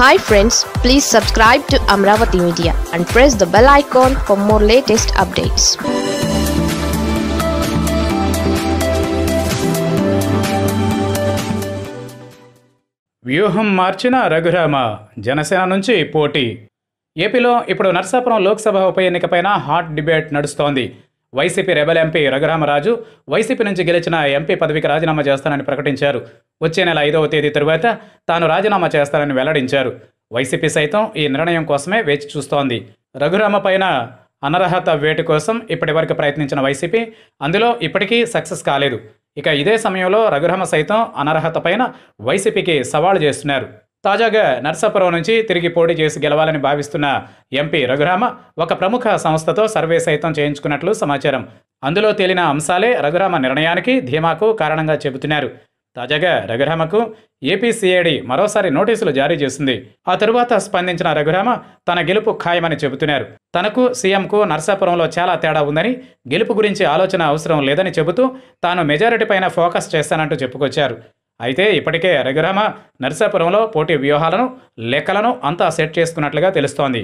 hi friends please subscribe to Amaravati media and press the bell icon for more latest updates వ్యూహం మార్చిన రఘురామ జనసేన నుంచి పోటీ ఏపీలో ఇప్పుడు నర్సాపురం లోక్సభ ఉప ఎన్నికపైన హాట్ డిబేట్ నడుస్తోంది YCP rebel MP Raghuramaraju YCP నుంచి గెలిచిన ఎంపీ పదవికి రాజీనామా చేస్తానని ప్రకటించారు వచ్చే నెల ఐదవ తేదీ తరువాత తాను రాజీనామా చేస్తానని వెల్లడించారు వైసీపీ సైతం ఈ నిర్ణయం కోసమే వేచి చూస్తోంది రఘురామ పైన అనర్హత వేటు కోసం ఇప్పటివరకు ప్రయత్నించిన వైసీపీ అందులో ఇప్పటికీ సక్సెస్ కాలేదు ఇక ఇదే సమయంలో రఘురామ సైతం అనర్హత పైన వైసీపీకి సవాల్ చేస్తున్నారు తాజాగా నర్సాపురం నుంచి తిరిగి పోటీ చేసి గెలవాలని భావిస్తున్న ఎంపీ రఘురామ ఒక ప్రముఖ సంస్థతో సర్వే సైతం చేయించుకున్నట్లు సమాచారం అందులో తేలిన అంశాలే రఘురామ నిర్ణయానికి ధీమాకు కారణంగా చెబుతున్నారు తాజాగా రఘురామకు ఏపీసీఐడి మరోసారి నోటీసులు జారీ చేసింది ఆ తరువాత స్పందించిన రఘురామ తన గెలుపు ఖాయమని చెబుతున్నారు తనకు సీఎంకు నర్సాపురంలో చాలా తేడా ఉందని గెలుపు గురించి ఆలోచన అవసరం లేదని చెబుతూ తాను మెజారిటీ పైన ఫోకస్ చేస్తానంటూ చెప్పుకొచ్చారు అయితే ఇప్పటికే రఘురామ నర్సాపురంలో పోటీ వ్యూహాలను లెక్కలను అంతా సెట్ చేసుకున్నట్లుగా తెలుస్తోంది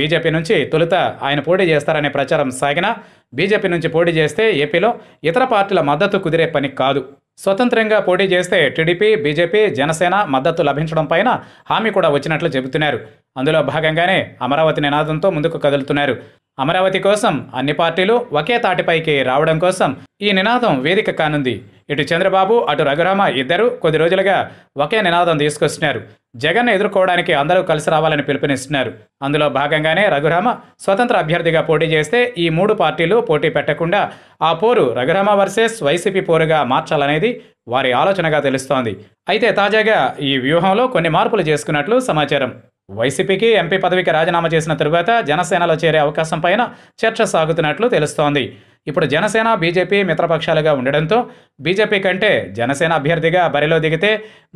బీజేపీ నుంచి తొలుత ఆయన పోటీ చేస్తారనే ప్రచారం సాగినా బీజేపీ నుంచి పోటీ చేస్తే ఏపీలో ఇతర పార్టీల మద్దతు కుదిరే పని కాదు స్వతంత్రంగా పోటీ చేస్తే టీడీపీ బీజేపీ జనసేన మద్దతు లభించడం పైన హామీ కూడా వచ్చినట్లు చెబుతున్నారు అందులో భాగంగానే అమరావతి నినాదంతో ముందుకు కదులుతున్నారు అమరావతి కోసం అన్ని పార్టీలు ఒకే తాటిపైకి రావడం కోసం ఈ నినాదం వేదిక కానుంది ఇటు చంద్రబాబు అటు రఘురామ ఇద్దరు కొద్ది రోజులుగా ఒకే నినాదం తీసుకొస్తున్నారు జగన్ ఎదుర్కోవడానికి అందరూ కలిసి రావాలని పిలుపునిస్తున్నారు అందులో భాగంగానే రఘురామ స్వతంత్ర అభ్యర్థిగా పోటీ చేస్తే ఈ మూడు పార్టీలు పోటీ పెట్టకుండా ఆ పోరు రఘురామ వర్సెస్ వైసీపీ పోరుగా మార్చాలనేది వారి ఆలోచనగా తెలుస్తోంది అయితే తాజాగా ఈ వ్యూహంలో కొన్ని మార్పులు చేసుకున్నట్లు సమాచారం వైసీపీకి ఎంపీ పదవికి రాజీనామా చేసిన తరువాత జనసేనలో చేరే అవకాశం పైన చర్చ సాగుతున్నట్లు తెలుస్తోంది ఇప్పుడు జనసేన బీజేపీ మిత్రపక్షాలుగా ఉండడంతో బీజేపీ కంటే జనసేన అభ్యర్థిగా బరిలో దిగితే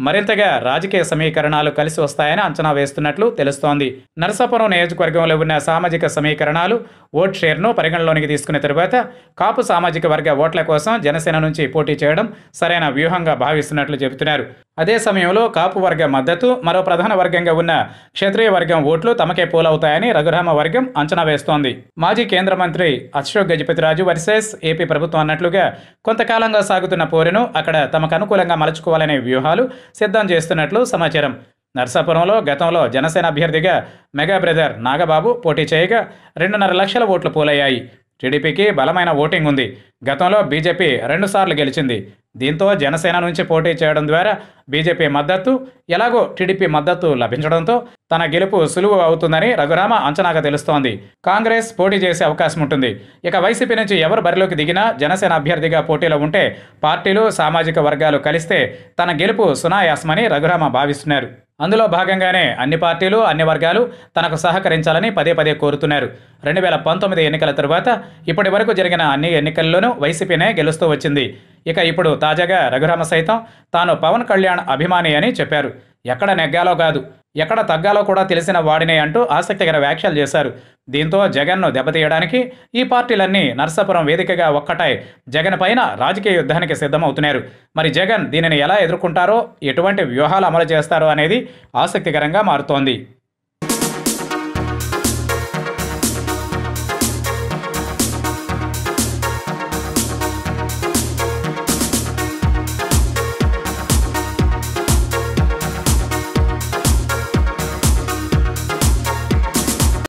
మరింతగా రాజకీయ సమీకరణాలు కలిసి వస్తాయని అంచనా వేస్తున్నట్లు తెలుస్తోంది నరసాపురం నియోజకవర్గంలో ఉన్న సామాజిక సమీకరణాలు ఓట్ షేర్ను పరిగణలోనికి తీసుకున్న తరువాత కాపు సామాజిక వర్గ ఓట్ల కోసం జనసేన నుంచి పోటీ చేయడం సరైన వ్యూహంగా భావిస్తున్నట్లు చెబుతున్నారు అదే సమయంలో కాపు వర్గ మద్దతు మరో ప్రధాన వర్గంగా ఉన్న క్షత్రియ వర్గం ఓట్లు తమకే పోలవుతాయని రఘురామ వర్గం అంచనా వేస్తోంది మాజీ కేంద్ర మంత్రి అశోక్ గజపతిరాజు వర్సెస్ ఏపీ ప్రభుత్వం అన్నట్లుగా కొంతకాలంగా సాగుతున్న చేరుకున్న పోరును అక్కడ తమకు అనుకూలంగా మలుచుకోవాలనే వ్యూహాలు సిద్ధం చేస్తున్నట్లు సమాచారం నర్సాపురంలో గతంలో జనసేన అభ్యర్థిగా మెగా బ్రదర్ నాగబాబు పోటీ చేయగా రెండున్నర లక్షల ఓట్లు పోలయ్యాయి టీడీపీకి బలమైన ఓటింగ్ ఉంది గతంలో బీజేపీ రెండుసార్లు గెలిచింది దీంతో జనసేన నుంచి పోటీ చేయడం ద్వారా బీజేపీ మద్దతు ఎలాగో టీడీపీ మద్దతు లభించడంతో తన గెలుపు సులువు అవుతుందని రఘురామ అంచనాగా తెలుస్తోంది కాంగ్రెస్ పోటీ చేసే అవకాశం ఉంటుంది ఇక వైసీపీ నుంచి ఎవరు బరిలోకి దిగినా జనసేన అభ్యర్థిగా పోటీలో ఉంటే పార్టీలు సామాజిక వర్గాలు కలిస్తే తన గెలుపు సునాయాసమని రఘురామ భావిస్తున్నారు అందులో భాగంగానే అన్ని పార్టీలు అన్ని వర్గాలు తనకు సహకరించాలని పదే పదే కోరుతున్నారు రెండు వేల పంతొమ్మిది ఎన్నికల తరువాత ఇప్పటి వరకు జరిగిన అన్ని ఎన్నికల్లోనూ వైసీపీనే గెలుస్తూ వచ్చింది ఇక ఇప్పుడు తాజాగా రఘురామ సైతం తాను పవన్ కళ్యాణ్ నారాయణ అభిమాని అని చెప్పారు ఎక్కడ నెగ్గాలో కాదు ఎక్కడ తగ్గాలో కూడా తెలిసిన వాడినే అంటూ ఆసక్తికర వ్యాఖ్యలు చేశారు దీంతో జగన్ను దెబ్బతీయడానికి ఈ పార్టీలన్నీ నర్సాపురం వేదికగా ఒక్కటై జగన్ పైన రాజకీయ యుద్ధానికి సిద్ధమవుతున్నారు మరి జగన్ దీనిని ఎలా ఎదుర్కొంటారో ఎటువంటి వ్యూహాలు అమలు చేస్తారో అనేది ఆసక్తికరంగా మారుతోంది